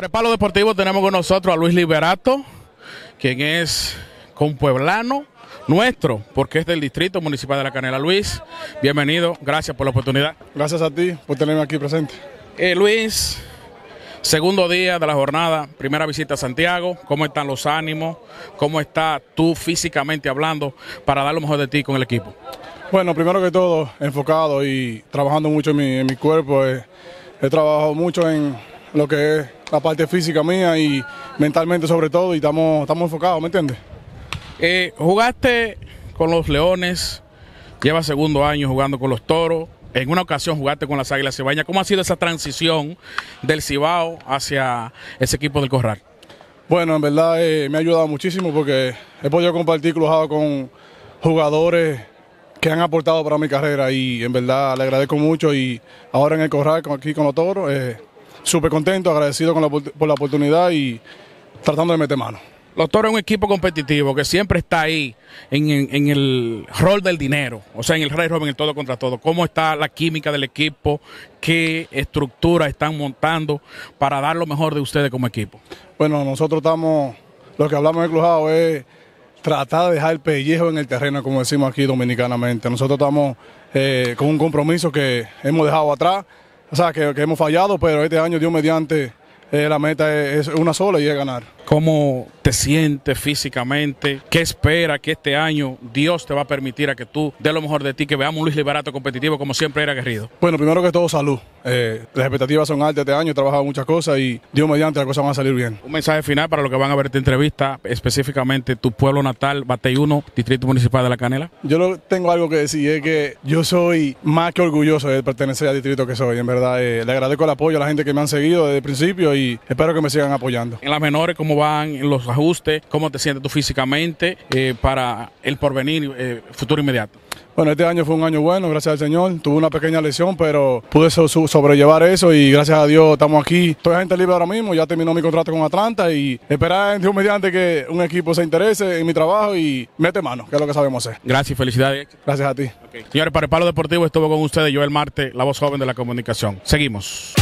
Para el Palo Deportivo tenemos con nosotros a Luis Liberato, quien es compueblano nuestro, porque es del Distrito Municipal de La Canela. Luis, bienvenido, gracias por la oportunidad. Gracias a ti por tenerme aquí presente. Eh, Luis, segundo día de la jornada, primera visita a Santiago, ¿cómo están los ánimos? ¿Cómo está tú físicamente hablando para dar lo mejor de ti con el equipo? Bueno, primero que todo, enfocado y trabajando mucho en mi, cuerpo. Eh, he trabajado mucho en, lo que es la parte física mía y mentalmente sobre todo, y estamos, estamos enfocados, ¿me entiendes? Eh, jugaste con los Leones, lleva segundo año jugando con los Toros, en una ocasión jugaste con las Águilas cibaña, ¿Cómo ha sido esa transición del Cibao hacia ese equipo del Corral? Bueno, en verdad eh, me ha ayudado muchísimo porque he podido compartir cruzado con jugadores que han aportado para mi carrera y en verdad le agradezco mucho y ahora en el Corral aquí con los Toros. Eh, súper contento, agradecido por la oportunidad y tratando de meter mano. Los Toros es un equipo competitivo que siempre está ahí en, el rol del dinero, o sea, en el rey Robin, el todo contra todo. ¿Cómo está la química del equipo? ¿Qué estructura están montando para dar lo mejor de ustedes como equipo? Bueno, nosotros estamos, lo que hablamos en crujado es tratar de dejar el pellejo en el terreno, como decimos aquí dominicanamente. Nosotros estamos eh, con un compromiso que hemos dejado atrás o sea, que, hemos fallado, pero este año, Dios mediante, eh, la meta es una sola y es ganar cómo te sientes físicamente, qué espera que este año Dios te va a permitir a que tú dé lo mejor de ti, que veamos un Luis Liberato competitivo como siempre era guerrido. Bueno, primero que todo, salud. Eh, las expectativas son altas este año, he trabajado muchas cosas y Dios mediante las cosas van a salir bien. Un mensaje final para los que van a ver esta entrevista, específicamente tu pueblo natal, Batey 1, Distrito Municipal de La Canela. Yo tengo algo que decir, es que yo soy más que orgulloso de pertenecer al distrito que soy, en verdad. Eh, le agradezco el apoyo a la gente que me han seguido desde el principio y espero que me sigan apoyando. En las menores, como van los ajustes, cómo te sientes tú físicamente eh, para el porvenir eh, futuro inmediato. Bueno, este año fue un año bueno, gracias al Señor. Tuve una pequeña lesión, pero pude sobrellevar eso y gracias a Dios estamos aquí. Estoy gente libre ahora mismo, ya terminó mi contrato con Atlanta y esperar en Dios mediante que un equipo se interese en mi trabajo y mete mano, que es lo que sabemos hacer. Gracias, felicidades. Gracias a ti. Señores, para el Palo Deportivo estuvo con ustedes Joel Marte, la voz joven de la comunicación. Seguimos.